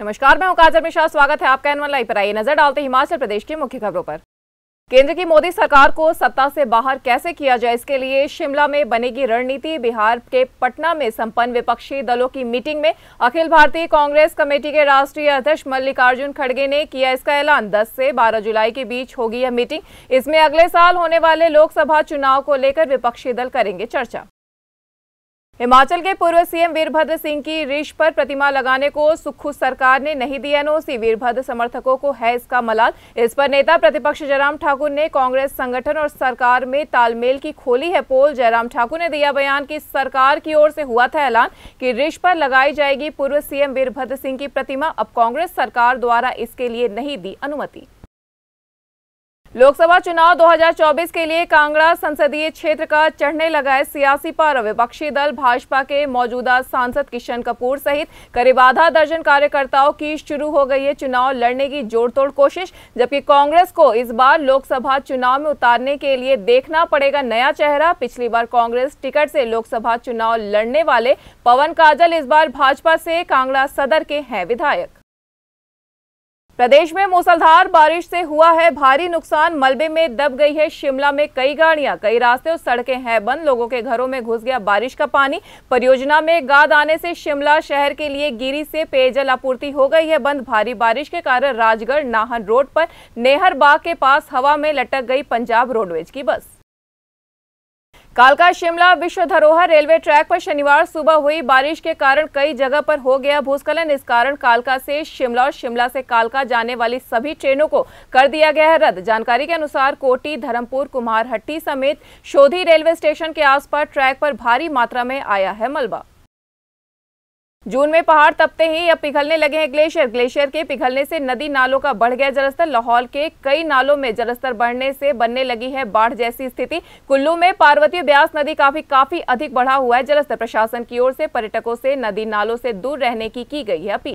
नमस्कार मैं हूं मिश्रा स्वागत है आपका एनवन लाइव पर आइए नजर डालते हिमाचल प्रदेश की मुख्य खबरों पर केंद्र की मोदी सरकार को सत्ता से बाहर कैसे किया जाए इसके लिए शिमला में बनेगी रणनीति बिहार के पटना में संपन्न विपक्षी दलों की मीटिंग में अखिल भारतीय कांग्रेस कमेटी के राष्ट्रीय अध्यक्ष मल्लिकार्जुन खड़गे ने किया इसका ऐलान 10 से 12 जुलाई के बीच होगी यह मीटिंग इसमें अगले साल होने वाले लोकसभा चुनाव को लेकर विपक्षी दल करेंगे चर्चा हिमाचल के पूर्व सीएम वीरभद्र सिंह की रिश पर प्रतिमा लगाने को सुखू सरकार ने नहीं दी एनओसी वीरभद्र समर्थकों को है इसका मलाल इस पर नेता प्रतिपक्ष जयराम ठाकुर ने कांग्रेस संगठन और सरकार में तालमेल की खोली है पोल जयराम ठाकुर ने दिया बयान कि सरकार की ओर से हुआ था ऐलान कि रिश पर लगाई जाएगी पूर्व सीएम वीरभद्र सिंह की प्रतिमा अब कांग्रेस सरकार द्वारा इसके लिए नहीं दी अनुमति लोकसभा चुनाव 2024 के लिए कांगड़ा संसदीय क्षेत्र का चढ़ने लगा है सियासी पर विपक्षी दल भाजपा के मौजूदा सांसद किशन कपूर सहित करीब आधा दर्जन कार्यकर्ताओं की शुरू हो गई है चुनाव लड़ने की जोड़तोड़ कोशिश जबकि कांग्रेस को इस बार लोकसभा चुनाव में उतारने के लिए देखना पड़ेगा नया चेहरा पिछली बार कांग्रेस टिकट से लोकसभा चुनाव लड़ने वाले पवन काजल इस बार भाजपा से कांगड़ा सदर के हैं विधायक प्रदेश में मूसलधार बारिश से हुआ है भारी नुकसान मलबे में दब गई है शिमला में कई गाड़ियां कई रास्ते और सड़कें हैं बंद लोगों के घरों में घुस गया बारिश का पानी परियोजना में गाद आने से शिमला शहर के लिए गिरी से पेयजल आपूर्ति हो गई है बंद भारी बारिश के कारण राजगढ़ नाहन रोड पर नेहर बाग के पास हवा में लटक गई पंजाब रोडवेज की बस कालका शिमला विश्व धरोहर रेलवे ट्रैक पर शनिवार सुबह हुई बारिश के कारण कई जगह पर हो गया भूस्खलन इस कारण कालका से शिमला और शिमला से कालका जाने वाली सभी ट्रेनों को कर दिया गया है रद्द जानकारी के अनुसार कोटी धर्मपुर कुमारहट्टी समेत शोधी रेलवे स्टेशन के आसपास ट्रैक पर भारी मात्रा में आया है मलबा जून में पहाड़ तपते ही अब पिघलने लगे हैं ग्लेशियर ग्लेशियर के पिघलने से नदी नालों का बढ़ गया जलस्तर लाहौल के कई नालों में जलस्तर बढ़ने से बनने लगी है बाढ़ जैसी स्थिति कुल्लू में पार्वती ब्यास नदी काफी काफी अधिक बढ़ा हुआ है जलस्तर प्रशासन की ओर से पर्यटकों से नदी नालों से दूर रहने की की गई है अपील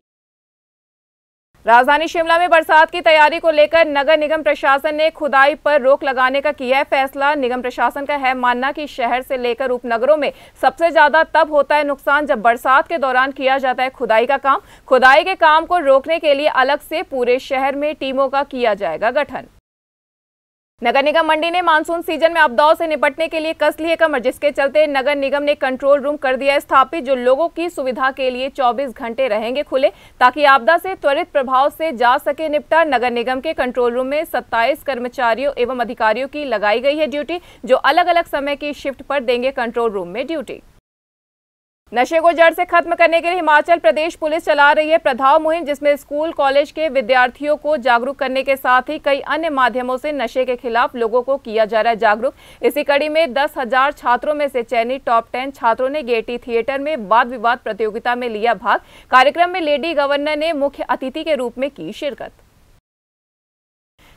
राजधानी शिमला में बरसात की तैयारी को लेकर नगर निगम प्रशासन ने खुदाई पर रोक लगाने का किया है फैसला निगम प्रशासन का है मानना कि शहर से लेकर उपनगरों में सबसे ज्यादा तब होता है नुकसान जब बरसात के दौरान किया जाता है खुदाई का काम खुदाई के काम को रोकने के लिए अलग से पूरे शहर में टीमों का किया जाएगा गठन नगर निगम मंडी ने मानसून सीजन में आपदाओं से निपटने के लिए कस लिए कमर जिसके चलते नगर निगम ने कंट्रोल रूम कर दिया स्थापित जो लोगों की सुविधा के लिए 24 घंटे रहेंगे खुले ताकि आपदा से त्वरित प्रभाव से जा सके निपटा नगर निगम के कंट्रोल रूम में 27 कर्मचारियों एवं अधिकारियों की लगाई गई है ड्यूटी जो अलग अलग समय की शिफ्ट पर देंगे कंट्रोल रूम में ड्यूटी नशे को जड़ से खत्म करने के लिए हिमाचल प्रदेश पुलिस चला रही है प्रधाव मुहिम जिसमें स्कूल कॉलेज के विद्यार्थियों को जागरूक करने के साथ ही कई अन्य माध्यमों से नशे के खिलाफ लोगों को किया जा रहा है जागरूक इसी कड़ी में दस हजार छात्रों में से चयनित टॉप टेन छात्रों ने गेटी थिएटर में वाद विवाद प्रतियोगिता में लिया भाग कार्यक्रम में लेडी गवर्नर ने मुख्य अतिथि के रूप में की शिरकत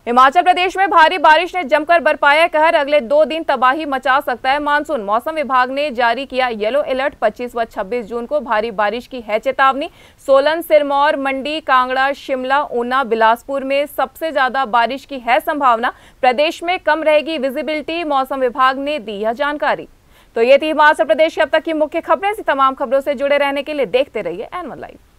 हिमाचल प्रदेश में भारी बारिश ने जमकर बरपाया कहर अगले दो दिन तबाही मचा सकता है मानसून मौसम विभाग ने जारी किया येलो अलर्ट 25 व 26 जून को भारी बारिश की है चेतावनी सोलन सिरमौर मंडी कांगड़ा शिमला ऊना बिलासपुर में सबसे ज्यादा बारिश की है संभावना प्रदेश में कम रहेगी विजिबिलिटी मौसम विभाग ने दी यह जानकारी तो ये थी हिमाचल प्रदेश की अब तक की मुख्य खबरें तमाम खबरों से जुड़े रहने के लिए देखते रहिए एनवन लाइव